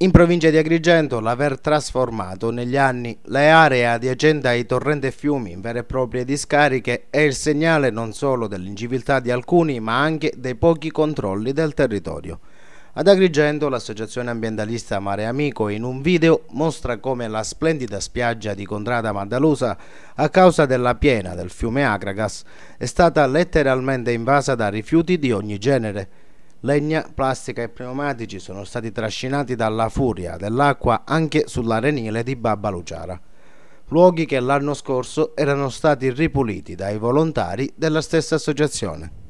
In provincia di Agrigento l'aver trasformato negli anni le aree adiacenti ai torrenti e fiumi in vere e proprie discariche è il segnale non solo dell'inciviltà di alcuni ma anche dei pochi controlli del territorio. Ad Agrigento l'associazione ambientalista Mare Amico in un video mostra come la splendida spiaggia di Contrada Mandalusa a causa della piena del fiume Agragas è stata letteralmente invasa da rifiuti di ogni genere. Legna, plastica e pneumatici sono stati trascinati dalla furia dell'acqua anche sull'arenile di Babba Luciara, luoghi che l'anno scorso erano stati ripuliti dai volontari della stessa associazione.